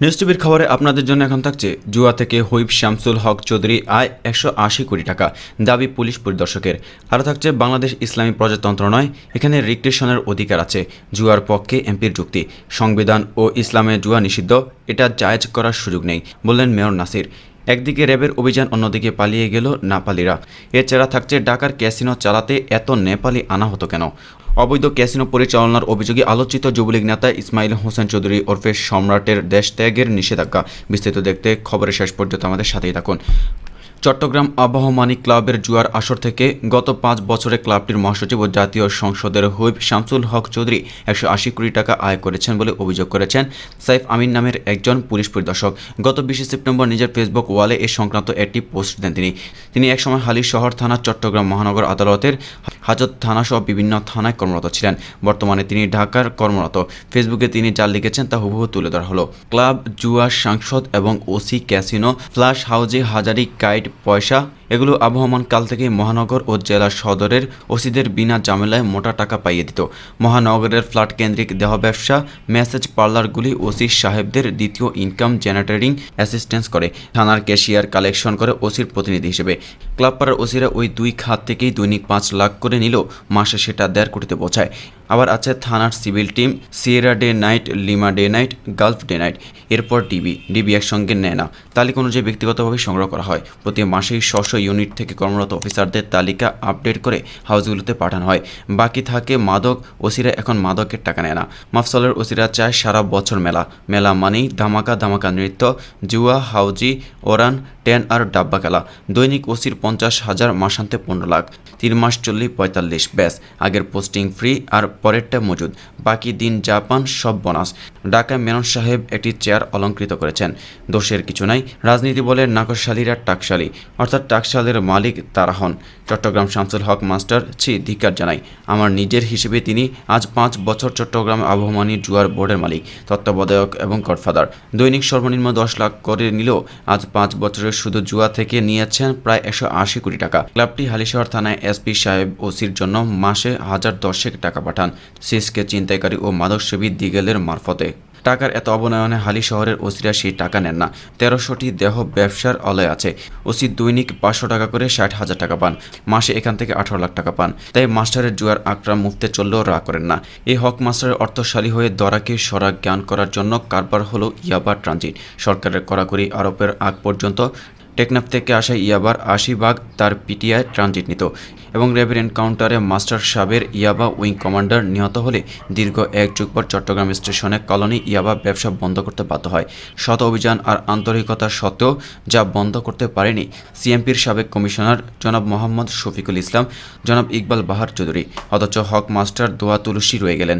news টিভির খবরে আপনাদের জন্য এখন থাকছে জুয়া থেকে হুইপ শামসুল হক চৌধুরী আয় একশো আশি কোটি টাকা দাবি পুলিশ পরিদর্শকের আরও থাকছে বাংলাদেশ ইসলামী প্রজাতন্ত্র নয় এখানে রিক্রেশনের অধিকার আছে জুয়ার পক্ষে এমপির যুক্তি সংবিধান ও ইসলামে জুয়া নিষিদ্ধ এটা জায়েজ করার সুযোগ নেই বললেন মেয়র নাসির একদিকে র্যাবের অভিযান অন্যদিকে পালিয়ে গেল নেপালিরা এছাড়া থাকছে ঢাকার ক্যাসিনো চালাতে এত নেপালি আনা হতো কেন অবৈধ ক্যাসিনো পরিচালনার অভিযোগে আলোচিত যুবলীগ নেতা ইসমাইল হোসেন চৌধুরী ওরফে সম্রাটের দেশ ত্যাগের নিষেধাজ্ঞা বিস্তৃত দেখতে খবরের শেষ পর্যন্ত আমাদের সাথেই থাকুন চট্টগ্রাম আবহমানী ক্লাবের জুয়ার আসর থেকে গত পাঁচ বছরে ক্লাবটির মহাসচিব ও জাতীয় সংসদের হুইপ শামসুল হক চৌধুরী একশো আশি কোটি টাকা আয় করেছেন বলে অভিযোগ করেছেন সাইফ আমিন নামের একজন পুলিশ পরিদর্শক গত বিশে সেপ্টেম্বর নিজের ফেসবুক ওয়ালে এ সংক্রান্ত একটি পোস্ট দেন তিনি তিনি একসময় হালি শহর থানা চট্টগ্রাম মহানগর আদালতের হাজত থানাসহ বিভিন্ন থানায় কর্মরত ছিলেন বর্তমানে তিনি ঢাকার কর্মরত ফেসবুকে তিনি যা লিখেছেন তা হুবহু তুলে ধরা হলো ক্লাব জুয়া সাংসদ এবং ওসি ক্যাসিনো ফ্লাশ হাউজে হাজারি কাইট পয়সা এগুলো আবহমান কাল থেকে মহানগর ও জেলা সদরের ওসিদের বিনা জামেলায় মোটা টাকা পাইয়ে দিত মহানগরের ফ্ল্যাট কেন্দ্রিক দেহ ব্যবসা মেসেজ পার্লারগুলি ওসি সাহেবদের দ্বিতীয় ইনকাম জেনারেটিং অ্যাসিস্ট্যান্স করে থানার ক্যাশিয়ার কালেকশন করে ওসির প্রতিনিধি হিসেবে ক্লাবপাড়ার ওসিরা ওই দুই খাত থেকেই দৈনিক পাঁচ লাখ করে নিল মাসে সেটা দেড় কোটিতে পৌঁছায় আবার আছে থানার civil team Sierra day night Lima day night Gulf day night এরপর ডিবি ডিবি একসঙ্গে নেয় না তালিকা অনুযায়ী ব্যক্তিগতভাবে সংগ্রহ করা হয় প্রতি মাসেই ছশো ইউনিট থেকে কর্মরত অফিসারদের তালিকা আপডেট করে হাউসগুলোতে পাঠানো হয় বাকি থাকে মাদক ওসিরা এখন মাদকের টাকা নেয় না মাফসলের ওসিরা চায় সারা বছর মেলা মেলা মানেই ধামাকা ধামাকা নৃত্য জুয়া হাউজি ওরান টেন আর ডাব্বা খেলা দৈনিক ওসির পঞ্চাশ হাজার মাসান্তে পনেরো লাখ তিন মাস চল্লিশ পঁয়তাল্লিশ ব্যাস আগের পোস্টিং ফ্রি আর পরেরটা মজুদ বাকি দিন জাপান সব বোনাস ঢাকা মেনন সাহেব একটি চেয়ার অলঙ্কৃত করেছেন দোষের কিছু নাই রাজনীতি বলে নাকশালীরা টাকশালী অর্থাৎ টাকশালের মালিক তারা হন চট্টগ্রাম শামসুল হক মাস্টার ছি ধিকার জানাই আমার নিজের হিসেবে তিনি আজ পাঁচ বছর চট্টগ্রাম আবহমানী জুয়ার বোর্ডের মালিক তত্ত্বাবধায়ক এবং গডফাদার দৈনিক সর্বনিম্ন দশ লাখ করে নিলেও আজ পাঁচ বছরের শুধু জুয়া থেকে নিয়েছেন প্রায় একশো আশি কোটি টাকা ক্লাবটি হালিশহর থানায় এসপি সাহেব ওসির জন্য মাসে হাজার দশেক টাকা পাঠান সিসকে চিন্তাইকারী ও মাদকসেবী দিগেলের মারফতে টাকার এত অবনয়নে হালি শহরের ওসিরা সেই টাকা নেন না তেরোশোটি দেহ ব্যবসার আলয় আছে ওসি দৈনিক পাঁচশো টাকা করে ষাট হাজার টাকা পান মাসে এখান থেকে আঠারো লাখ টাকা পান তাই মাস্টারের জুয়ার আক্রাম মুক্তে চললেও রা করেন না এই হক মাস্টারের অর্থশালী হয়ে দরাকে সরা জ্ঞান করার জন্য কারবার হলো ইয়াবা ট্রানজিট সরকারের কড়াকড়ি আরোপের আগ পর্যন্ত টেকনাফ থেকে আসা ইয়াবার আশি ভাগ তার পিটিআই ট্রানজিট নিত এবং র্যাবের এনকাউন্টারে মাস্টার সাবের ইয়াবা উইং কমান্ডার নিহত হলে দীর্ঘ এক যুগ পর চট্টগ্রাম স্টেশনে কলোনি ইয়াবা ব্যবসা বন্ধ করতে বাধ্য হয় শত অভিযান আর আন্তরিকতা সত্ত্বেও যা বন্ধ করতে পারেনি সিএমপির সাবেক কমিশনার জনাব মোহাম্মদ শফিকুল ইসলাম জনাব ইকবাল বাহার চৌধুরী অথচ হক মাস্টার দোয়া তুলসী রয়ে গেলেন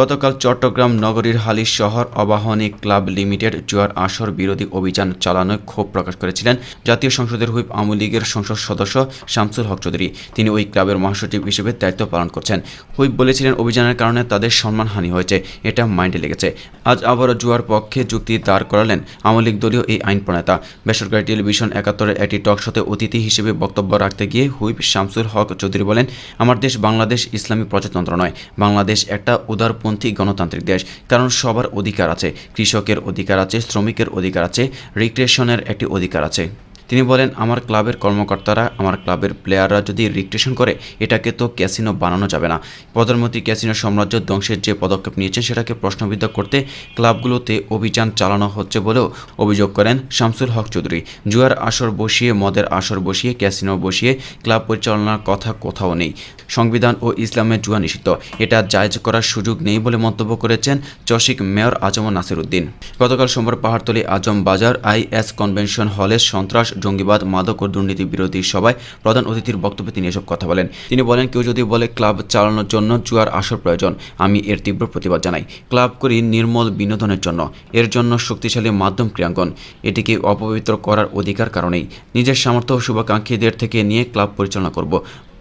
গতকাল চট্টগ্রাম নগরীর হালি শহর আবাহনী ক্লাব লিমিটেড জুয়ার আসর বিরোধী অভিযান চালানোয় ক্ষোভ প্রকাশ করেছিলেন জাতীয় সংসদের হুইপ আওয়ামী লীগের সংসদ সদস্য শামসুল হক চৌধুরী তিনি ওই ক্লাবের মহাসচিব হিসেবে দায়িত্ব পালন করছেন হুইপ বলেছিলেন অভিযানের কারণে তাদের সম্মানহানি হয়েছে এটা মাইন্ডে লেগেছে আজ আবারও জুয়ার পক্ষে যুক্তি দাঁড় করালেন আওয়ামী লীগ দলীয় এই আইন প্রণেতা বেসরকারি টেলিভিশন একাত্তরের একটি টক শোতে অতিথি হিসেবে বক্তব্য রাখতে গিয়ে হুইপ শামসুল হক চৌধুরী বলেন আমার দেশ বাংলাদেশ ইসলামী প্রজাতন্ত্র নয় বাংলাদেশ একটা উদার মানবতাপন্থী গণতান্ত্রিক দেশ কারণ সবার অধিকার আছে কৃষকের অধিকার আছে শ্রমিকের অধিকার আছে রিক্রিয়েশনের একটি অধিকার আছে তিনি বলেন আমার ক্লাবের কর্মকর্তারা আমার ক্লাবের প্লেয়াররা যদি রিক্টেশন করে এটাকে তো ক্যাসিনো বানানো যাবে না প্রধানমন্ত্রী ক্যাসিনো সাম্রাজ্য ধ্বংসের যে পদক্ষেপ নিয়েছেন সেটাকে প্রশ্নবিদ্ধ করতে ক্লাবগুলোতে অভিযান চালানো হচ্ছে বলেও অভিযোগ করেন শামসুল হক চৌধুরী জুয়ার আসর বসিয়ে মদের আসর বসিয়ে ক্যাসিনো বসিয়ে ক্লাব পরিচালনার কথা কোথাও নেই সংবিধান ও ইসলামের জুয়া নিষিদ্ধ এটা জায়জ করার সুযোগ নেই বলে মন্তব্য করেছেন চশিক মেয়র আজম নাসির উদ্দিন গতকাল সোমবার পাহাড়তলী আজম বাজার আইএস কনভেনশন হলে সন্ত্রাস জঙ্গিবাদ মাদক ও দুর্নীতি বিরোধী সভায় প্রধান অতিথির বক্তব্যে তিনি এসব কথা বলেন তিনি বলেন কেউ যদি বলে ক্লাব চালানোর জন্য জুয়ার আসর প্রয়োজন আমি এর তীব্র প্রতিবাদ জানাই ক্লাব করি নির্মল বিনোদনের জন্য এর জন্য শক্তিশালী মাধ্যম ক্রিয়াঙ্গন এটিকে অপবিত্র করার অধিকার কারণেই নিজের সামর্থ্য শুভাকাঙ্ক্ষীদের থেকে নিয়ে ক্লাব পরিচালনা করব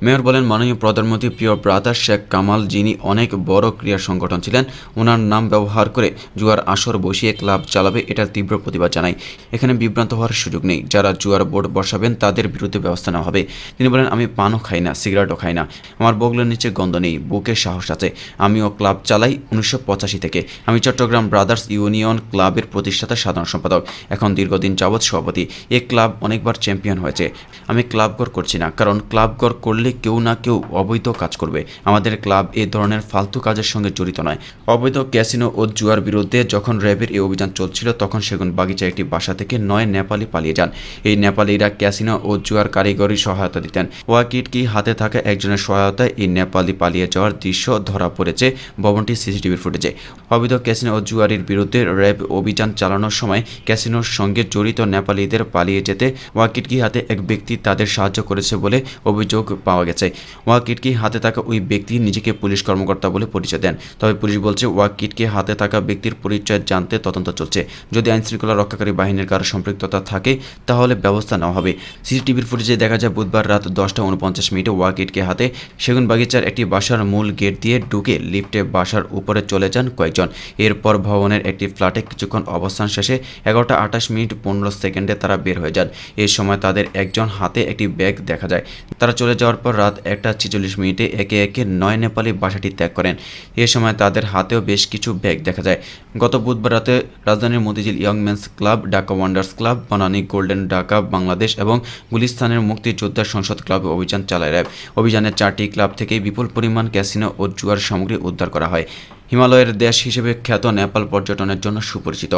মেয়র বলেন মাননীয় প্রধানমন্ত্রী প্রিয় ব্রাদার শেখ কামাল যিনি অনেক বড় ক্রীড়া সংগঠন ছিলেন ওনার নাম ব্যবহার করে জুয়ার আসর বসিয়ে ক্লাব চালাবে এটার তীব্র প্রতিবাদ জানাই এখানে বিভ্রান্ত হওয়ার সুযোগ নেই যারা জুয়ার বোর্ড বসাবেন তাদের বিরুদ্ধে ব্যবস্থা নেওয়া হবে তিনি বলেন আমি পানও খাই না সিগারেটও খাই না আমার বগলের নিচে গন্ধ নেই বুকে সাহস আছে আমিও ক্লাব চালাই উনিশশো থেকে আমি চট্টগ্রাম ব্রাদার্স ইউনিয়ন ক্লাবের প্রতিষ্ঠাতা সাধারণ সম্পাদক এখন দীর্ঘদিন যাবৎ সভাপতি এ ক্লাব অনেকবার চ্যাম্পিয়ন হয়েছে আমি গড় করছি না কারণ গড় করলে করলে কেউ না কেউ অবৈধ কাজ করবে আমাদের ক্লাব এ ধরনের ফালতু কাজের সঙ্গে জড়িত নয় অবৈধ ক্যাসিনো ও জুয়ার বিরুদ্ধে যখন র্যাবের এই অভিযান চলছিল তখন সেগুন বাগিচা একটি বাসা থেকে নয় নেপালি পালিয়ে যান এই নেপালিরা ক্যাসিনো ও জুয়ার কারিগরি সহায়তা দিতেন কি হাতে থাকা একজনের সহায়তায় এই নেপালি পালিয়ে যাওয়ার দৃশ্য ধরা পড়েছে ভবনটি সিসিটিভির ফুটেজে অবৈধ ক্যাসিনো ও জুয়ারির বিরুদ্ধে র্যাব অভিযান চালানোর সময় ক্যাসিনোর সঙ্গে জড়িত নেপালিদের পালিয়ে যেতে ওয়াকিটকি হাতে এক ব্যক্তি তাদের সাহায্য করেছে বলে অভিযোগ পাওয়া পাওয়া গেছে ওয়াকিটকে হাতে থাকা ওই ব্যক্তি নিজেকে পুলিশ কর্মকর্তা বলে পরিচয় দেন তবে পুলিশ বলছে ওয়াকিটকে হাতে থাকা ব্যক্তির পরিচয় জানতে তদন্ত চলছে যদি আইনশৃঙ্খলা রক্ষাকারী বাহিনীর কারো সম্পৃক্ততা থাকে তাহলে ব্যবস্থা নেওয়া হবে সিসিটিভির ফুটেজে দেখা যায় বুধবার রাত দশটা উনপঞ্চাশ মিনিটে ওয়াকিটকে হাতে সেগুন বাগিচার একটি বাসার মূল গেট দিয়ে ঢুকে লিফটে বাসার উপরে চলে যান কয়েকজন এরপর ভবনের একটি ফ্ল্যাটে কিছুক্ষণ অবস্থান শেষে এগারোটা আঠাশ মিনিট পনেরো সেকেন্ডে তারা বের হয়ে যান এ সময় তাদের একজন হাতে একটি ব্যাগ দেখা যায় তারা চলে যাওয়ার তারপর রাত একটা ছেচল্লিশ মিনিটে একে একে নয় নেপালি বাসাটি ত্যাগ করেন এ সময় তাদের হাতেও বেশ কিছু ব্যাগ দেখা যায় গত বুধবার রাতে রাজধানীর Motijheel young men's club Dhaka wanderers club Banani golden Dhaka Bangladesh এবং গুলিস্তানের মুক্তিযোদ্ধা সংসদ ক্লাবে অভিযান চালায় র্যাব অভিযানের চারটি ক্লাব থেকে বিপুল পরিমাণ ক্যাসিনো ও জুয়ার সামগ্রী উদ্ধার করা হয় হিমালয়ের দেশ হিসেবে খ্যাত নেপাল পর্যটনের জন্য সুপরিচিত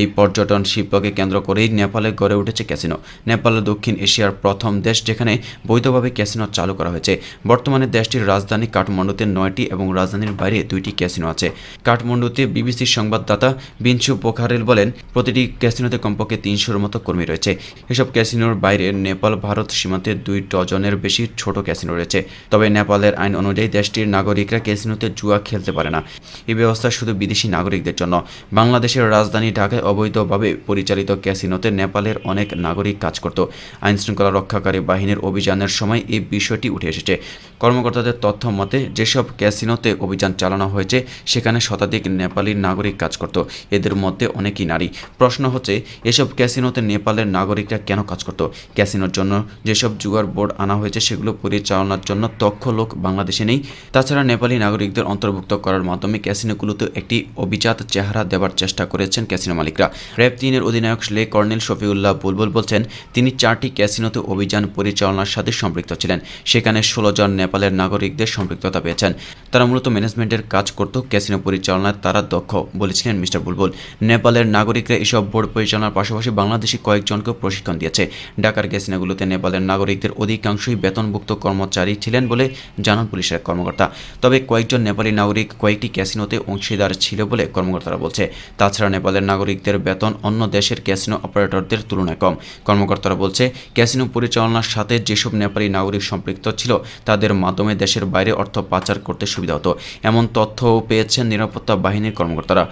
এই পর্যটন শিল্পকে কেন্দ্র করেই নেপালে গড়ে উঠেছে ক্যাসিনো নেপাল দক্ষিণ এশিয়ার প্রথম দেশ যেখানে বৈধভাবে ক্যাসিনো চালু করা হয়েছে বর্তমানে দেশটির রাজধানী কাঠমান্ডুতে নয়টি এবং রাজধানীর বাইরে দুইটি ক্যাসিনো আছে কাঠমান্ডুতে বিবিসির সংবাদদাতা বিনসু পোখারেল বলেন প্রতিটি ক্যাসিনোতে কমপক্ষে তিনশোর মতো কর্মী রয়েছে এসব ক্যাসিনোর বাইরে নেপাল ভারত সীমান্তে দুই ডজনের বেশি ছোট ক্যাসিনো রয়েছে তবে নেপালের আইন অনুযায়ী দেশটির নাগরিকরা ক্যাসিনোতে জুয়া খেলতে পারে না এই ব্যবস্থা শুধু বিদেশি নাগরিকদের জন্য বাংলাদেশের রাজধানী ঢাকায় অবৈধভাবে পরিচালিত ক্যাসিনোতে নেপালের অনেক নাগরিক কাজ করত আইনশৃঙ্খলা রক্ষাকারী বাহিনীর অভিযানের সময় এই বিষয়টি উঠে এসেছে কর্মকর্তাদের তথ্য মতে যেসব ক্যাসিনোতে অভিযান চালানো হয়েছে সেখানে শতাধিক নেপালি নাগরিক কাজ করত এদের মধ্যে অনেকই নারী প্রশ্ন হচ্ছে এসব ক্যাসিনোতে নেপালের নাগরিকরা কেন কাজ করত ক্যাসিনোর জন্য যেসব জুগার বোর্ড আনা হয়েছে সেগুলো পরিচালনার জন্য দক্ষ লোক বাংলাদেশে নেই তাছাড়া নেপালি নাগরিকদের অন্তর্ভুক্ত করার মাধ্যমে ক্যাসিনোগুলোতে একটি অভিজাত চেহারা দেবার চেষ্টা করেছেন ক্যাসিনো মালিকরা র্যাব তিনের অধিনায়ক লে কর্নেল শফিউল্লাহ বুলবুল বলছেন তিনি চারটি ক্যাসিনোতে অভিযান পরিচালনার সাথে সম্পৃক্ত ছিলেন সেখানে ষোলো জন নেপালের নাগরিকদের সম্পৃক্ততা পেয়েছেন তারা মূলত ম্যানেজমেন্টের কাজ করত ক্যাসিনো পরিচালনায় তারা দক্ষ বলেছিলেন মিস্টার বুলবুল নেপালের নাগরিকরা এসব বোর্ড পরিচালনার পাশাপাশি বাংলাদেশি কয়েকজনকেও প্রশিক্ষণ দিয়েছে ঢাকার ক্যাসিনোগুলোতে নেপালের নাগরিকদের অধিকাংশই বেতনভুক্ত কর্মচারী ছিলেন বলে জানান পুলিশের কর্মকর্তা তবে কয়েকজন নেপালি নাগরিক কয়েকটি ক্যাসিনো ক্যাসিনোতে অংশীদার ছিল বলে কর্মকর্তারা বলছে তাছাড়া নেপালের নাগরিকদের বেতন অন্য দেশের ক্যাসিনো অপারেটরদের তুলনায় কম কর্মকর্তারা বলছে ক্যাসিনো পরিচালনার সাথে যেসব নেপালি নাগরিক সম্পৃক্ত ছিল তাদের মাধ্যমে দেশের বাইরে অর্থ পাচার করতে সুবিধা হতো এমন তথ্যও পেয়েছেন নিরাপত্তা বাহিনীর কর্মকর্তারা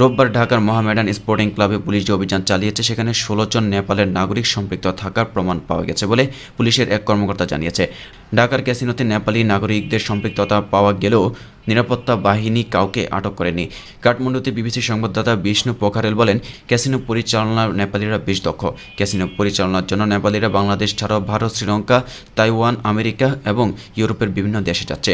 রোববার ঢাকার মহামেডান স্পোর্টিং ক্লাবে পুলিশ যে অভিযান চালিয়েছে সেখানে ষোলো জন নেপালের নাগরিক সম্পৃক্ত থাকার প্রমাণ পাওয়া গেছে বলে পুলিশের এক কর্মকর্তা জানিয়েছে ঢাকার ক্যাসিনোতে নেপালি নাগরিকদের সম্পৃক্ততা পাওয়া গেলেও নিরাপত্তা বাহিনী কাউকে আটক করেনি কাঠমান্ডুতে বিবিসি সংবাদদাতা বিষ্ণু পোখারেল বলেন ক্যাসিনো পরিচালনা নেপালিরা বেশ দক্ষ ক্যাসিনো পরিচালনার জন্য নেপালিরা বাংলাদেশ ছাড়াও ভারত শ্রীলঙ্কা তাইওয়ান আমেরিকা এবং ইউরোপের বিভিন্ন দেশে যাচ্ছে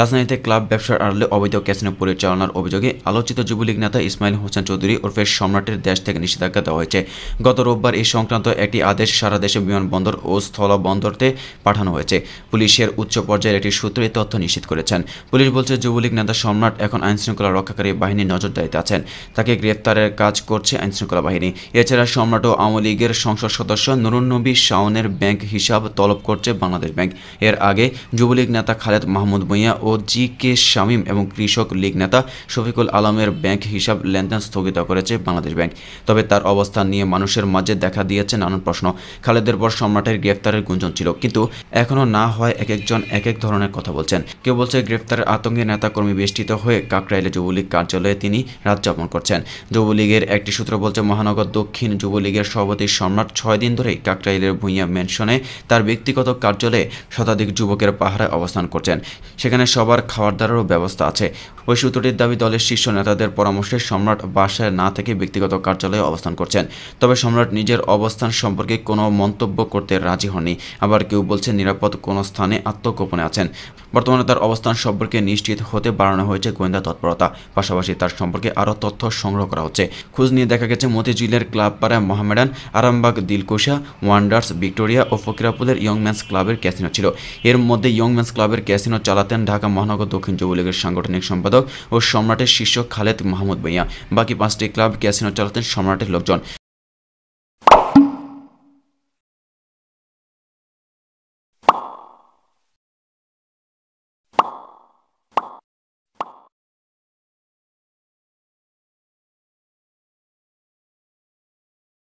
রাজধানীতে ক্লাব ব্যবসার আড়ালে অবৈধ ক্যাসিনো পরিচালনার অভিযোগে আলোচিত যুবলীগ নেতা ইসমাইল হোসেন চৌধুরী ওরফে সম্রাটের দেশ থেকে নিষেধাজ্ঞা দেওয়া হয়েছে গত রোববার এই সংক্রান্ত একটি আদেশ সারা দেশে বিমানবন্দর ও স্থলবন্দরতে পাঠানো হয়েছে পুলিশের উচ্চ পর্যায়ের একটি সূত্রে তথ্য নিশ্চিত করেছেন পুলিশ বলছে যুবলীগ নেতা সম্রাট এখন আইনশৃঙ্খলা রক্ষাকারী বাহিনীর নজরদারিতে আছেন তাকে গ্রেফতারের কাজ করছে আইনশৃঙ্খলা বাহিনী এছাড়া সম্রাট ও আওয়ামী লীগের সংসদ সদস্য নবী শাওনের ব্যাংক হিসাব তলব করছে বাংলাদেশ ব্যাংক এর আগে যুবলীগ নেতা খালেদ মাহমুদ ভূঁইয়া ও জি কে শামীম এবং কৃষক লীগ নেতা শফিকুল আলমের ব্যাংক হিসাব লেনদেন স্থগিত করেছে বাংলাদেশ ব্যাংক তবে তার অবস্থান নিয়ে মানুষের মাঝে দেখা দিয়েছে নানান প্রশ্ন খালেদের পর সম্রাটের গ্রেফতারের গুঞ্জন ছিল কিন্তু এখনও না হয় এক একজন এক এক ধরনের কথা বলছেন কেউ বলছে গ্রেফতারের আতঙ্কে নেতাকর্মী বেষ্টিত হয়ে কাকরাইলে যুবলীগ কার্যালয়ে তিনি রাত যাপন করছেন যুবলীগের একটি সূত্র বলছে মহানগর দক্ষিণ যুবলীগের সভাপতি সম্রাট ছয় দিন ধরেই কাকরাইলের ভূঁইয়া মেনশনে তার ব্যক্তিগত কার্যালয়ে শতাধিক যুবকের পাহারায় অবস্থান করছেন সেখানে সবার খাওয়ার দাওয়ারও ব্যবস্থা আছে ওই সূত্রটির দাবি দলের শীর্ষ নেতাদের পরামর্শে সম্রাট বাসায় না থেকে ব্যক্তিগত কার্যালয়ে অবস্থান করছেন তবে সম্রাট নিজের অবস্থান সম্পর্কে কোনো মন্তব্য করতে রাজি হননি আবার কেউ বলছে নিরাপদ কোনো স্থানে আত্মগোপনে আছেন বর্তমানে তার অবস্থান সম্পর্কে নিশ্চিত হতে বাড়ানো হয়েছে গোয়েন্দা তৎপরতা পাশাপাশি তার সম্পর্কে আরও তথ্য সংগ্রহ করা হচ্ছে খোঁজ নিয়ে দেখা গেছে মতিঝিলের পাড়া মহামেডান আরামবাগ দিলকুশা ওয়ান্ডার্স ভিক্টোরিয়া ও ফকিরাপুলের ইয়ংম্যান্স ক্লাবের ক্যাসিনো ছিল এর মধ্যে ইয়ংম্যান্স ক্লাবের ক্যাসিনো চালাতেন ঢাকা ঢাকা মহানগর দক্ষিণ যুবলীগের সাংগঠনিক সম্পাদক ও সম্রাটের শীর্ষ খালেদ মাহমুদ ভূঁইয়া বাকি পাঁচটি ক্লাব ক্যাসিনো চালাতেন সম্রাটের লোকজন